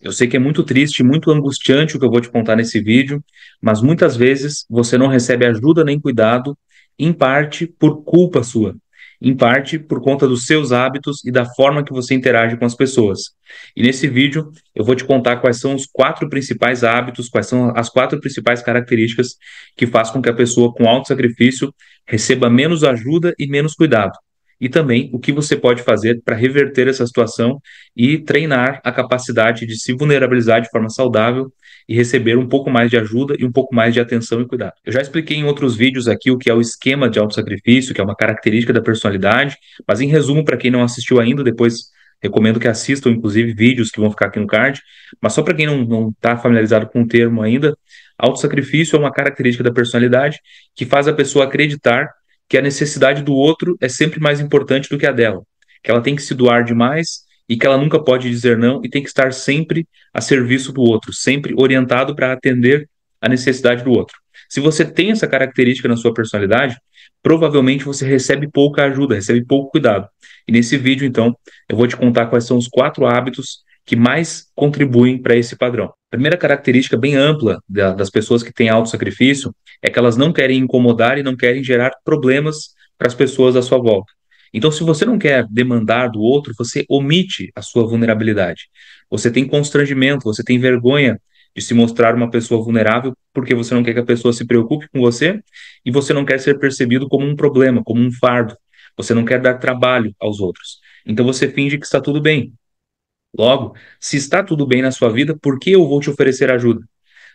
Eu sei que é muito triste, muito angustiante o que eu vou te contar nesse vídeo, mas muitas vezes você não recebe ajuda nem cuidado, em parte por culpa sua, em parte por conta dos seus hábitos e da forma que você interage com as pessoas. E nesse vídeo eu vou te contar quais são os quatro principais hábitos, quais são as quatro principais características que faz com que a pessoa com alto sacrifício receba menos ajuda e menos cuidado e também o que você pode fazer para reverter essa situação e treinar a capacidade de se vulnerabilizar de forma saudável e receber um pouco mais de ajuda e um pouco mais de atenção e cuidado. Eu já expliquei em outros vídeos aqui o que é o esquema de autossacrifício, que é uma característica da personalidade, mas em resumo, para quem não assistiu ainda, depois recomendo que assistam, inclusive, vídeos que vão ficar aqui no card, mas só para quem não está familiarizado com o termo ainda, autossacrifício é uma característica da personalidade que faz a pessoa acreditar que a necessidade do outro é sempre mais importante do que a dela, que ela tem que se doar demais e que ela nunca pode dizer não e tem que estar sempre a serviço do outro, sempre orientado para atender a necessidade do outro. Se você tem essa característica na sua personalidade, provavelmente você recebe pouca ajuda, recebe pouco cuidado. E nesse vídeo, então, eu vou te contar quais são os quatro hábitos que mais contribuem para esse padrão. A primeira característica bem ampla das pessoas que têm alto sacrifício é que elas não querem incomodar e não querem gerar problemas para as pessoas à sua volta. Então, se você não quer demandar do outro, você omite a sua vulnerabilidade. Você tem constrangimento, você tem vergonha de se mostrar uma pessoa vulnerável porque você não quer que a pessoa se preocupe com você e você não quer ser percebido como um problema, como um fardo. Você não quer dar trabalho aos outros. Então você finge que está tudo bem. Logo, se está tudo bem na sua vida, por que eu vou te oferecer ajuda?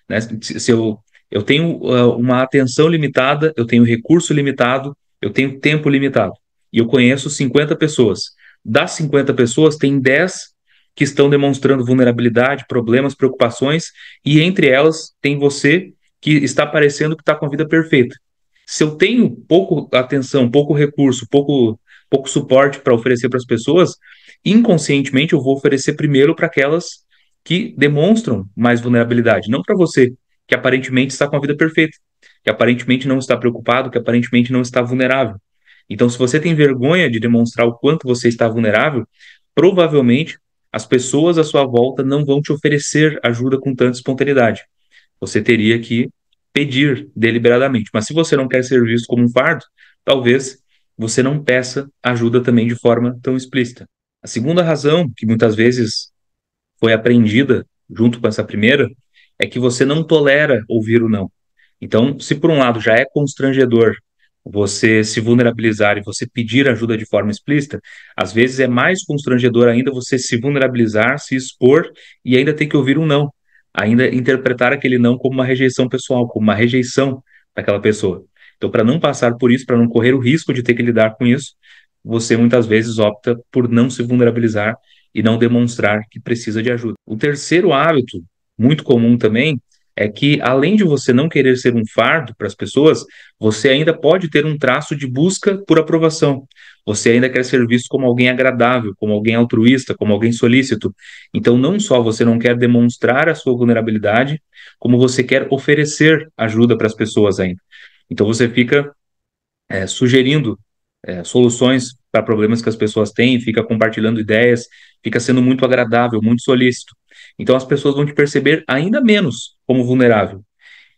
Né? Se, eu eu tenho uh, uma atenção limitada, eu tenho recurso limitado, eu tenho tempo limitado. E eu conheço 50 pessoas. Das 50 pessoas, tem 10 que estão demonstrando vulnerabilidade, problemas, preocupações, e entre elas tem você que está parecendo que está com a vida perfeita. Se eu tenho pouco atenção, pouco recurso, pouco, pouco suporte para oferecer para as pessoas, inconscientemente eu vou oferecer primeiro para aquelas que demonstram mais vulnerabilidade, não para você que aparentemente está com a vida perfeita, que aparentemente não está preocupado, que aparentemente não está vulnerável. Então, se você tem vergonha de demonstrar o quanto você está vulnerável, provavelmente as pessoas à sua volta não vão te oferecer ajuda com tanta espontaneidade. Você teria que pedir deliberadamente. Mas se você não quer ser visto como um fardo, talvez você não peça ajuda também de forma tão explícita. A segunda razão, que muitas vezes foi aprendida junto com essa primeira, é que você não tolera ouvir o não. Então, se por um lado já é constrangedor você se vulnerabilizar e você pedir ajuda de forma explícita, às vezes é mais constrangedor ainda você se vulnerabilizar, se expor e ainda ter que ouvir um não, ainda interpretar aquele não como uma rejeição pessoal, como uma rejeição daquela pessoa. Então, para não passar por isso, para não correr o risco de ter que lidar com isso, você muitas vezes opta por não se vulnerabilizar e não demonstrar que precisa de ajuda. O terceiro hábito muito comum também é que, além de você não querer ser um fardo para as pessoas, você ainda pode ter um traço de busca por aprovação. Você ainda quer ser visto como alguém agradável, como alguém altruísta, como alguém solícito. Então, não só você não quer demonstrar a sua vulnerabilidade, como você quer oferecer ajuda para as pessoas ainda. Então, você fica é, sugerindo é, soluções para problemas que as pessoas têm, fica compartilhando ideias, fica sendo muito agradável, muito solícito. Então as pessoas vão te perceber ainda menos como vulnerável.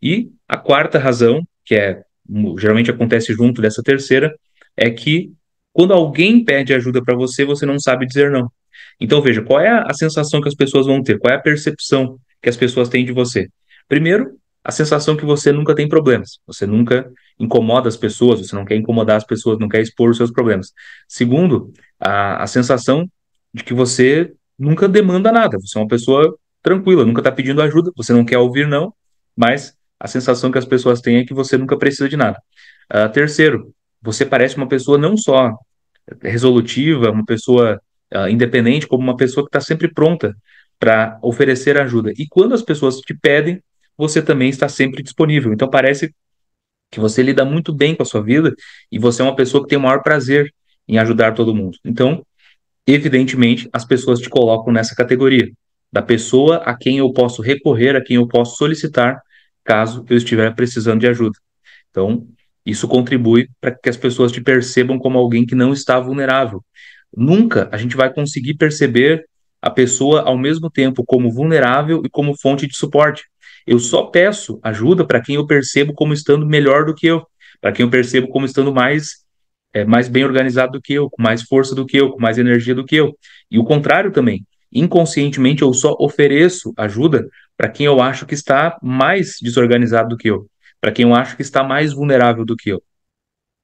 E a quarta razão, que é hum, geralmente acontece junto dessa terceira, é que quando alguém pede ajuda para você, você não sabe dizer não. Então veja, qual é a sensação que as pessoas vão ter? Qual é a percepção que as pessoas têm de você? Primeiro, a sensação que você nunca tem problemas, você nunca incomoda as pessoas, você não quer incomodar as pessoas, não quer expor os seus problemas. Segundo, a, a sensação de que você nunca demanda nada. Você é uma pessoa tranquila, nunca está pedindo ajuda, você não quer ouvir não, mas a sensação que as pessoas têm é que você nunca precisa de nada. Uh, terceiro, você parece uma pessoa não só resolutiva, uma pessoa uh, independente, como uma pessoa que está sempre pronta para oferecer ajuda. E quando as pessoas te pedem, você também está sempre disponível. Então parece que você lida muito bem com a sua vida e você é uma pessoa que tem o maior prazer em ajudar todo mundo. Então, evidentemente, as pessoas te colocam nessa categoria da pessoa a quem eu posso recorrer, a quem eu posso solicitar caso eu estiver precisando de ajuda. Então, isso contribui para que as pessoas te percebam como alguém que não está vulnerável. Nunca a gente vai conseguir perceber a pessoa ao mesmo tempo como vulnerável e como fonte de suporte. Eu só peço ajuda para quem eu percebo como estando melhor do que eu, para quem eu percebo como estando mais é, mais bem organizado do que eu, com mais força do que eu, com mais energia do que eu. E o contrário também. Inconscientemente, eu só ofereço ajuda para quem eu acho que está mais desorganizado do que eu, para quem eu acho que está mais vulnerável do que eu.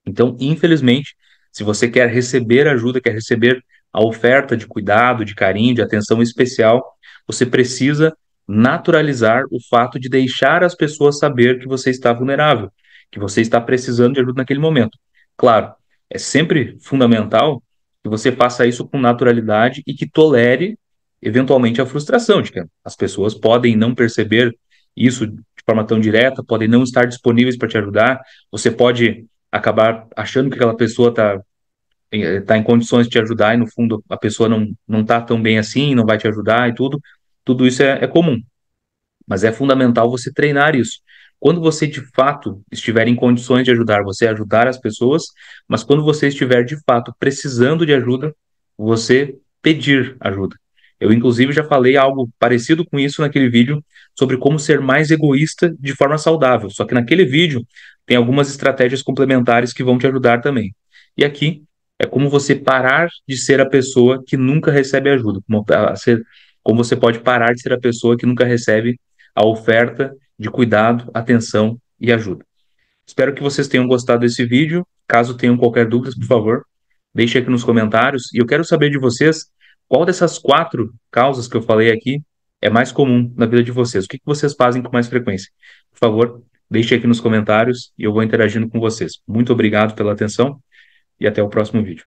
Então, infelizmente, se você quer receber ajuda, quer receber a oferta de cuidado, de carinho, de atenção especial, você precisa naturalizar o fato de deixar as pessoas saber que você está vulnerável, que você está precisando de ajuda naquele momento. Claro, é sempre fundamental que você faça isso com naturalidade e que tolere, eventualmente, a frustração, de que as pessoas podem não perceber isso de forma tão direta, podem não estar disponíveis para te ajudar, você pode acabar achando que aquela pessoa está eh, tá em condições de te ajudar e, no fundo, a pessoa não, não tá tão bem assim, não vai te ajudar e tudo, tudo isso é, é comum. Mas é fundamental você treinar isso. Quando você de fato estiver em condições de ajudar, você ajudar as pessoas, mas quando você estiver de fato precisando de ajuda, você pedir ajuda. Eu, inclusive, já falei algo parecido com isso naquele vídeo sobre como ser mais egoísta de forma saudável. Só que naquele vídeo tem algumas estratégias complementares que vão te ajudar também. E aqui é como você parar de ser a pessoa que nunca recebe ajuda, como, a ah, ser, como você pode parar de ser a pessoa que nunca recebe a oferta de cuidado, atenção e ajuda. Espero que vocês tenham gostado desse vídeo. Caso tenham qualquer dúvida, por favor, deixe aqui nos comentários. E eu quero saber de vocês qual dessas quatro causas que eu falei aqui é mais comum na vida de vocês. O que, vocês fazem com mais frequência? Por favor, deixe aqui nos comentários e eu vou interagindo com vocês. Muito obrigado pela atenção e até o próximo vídeo.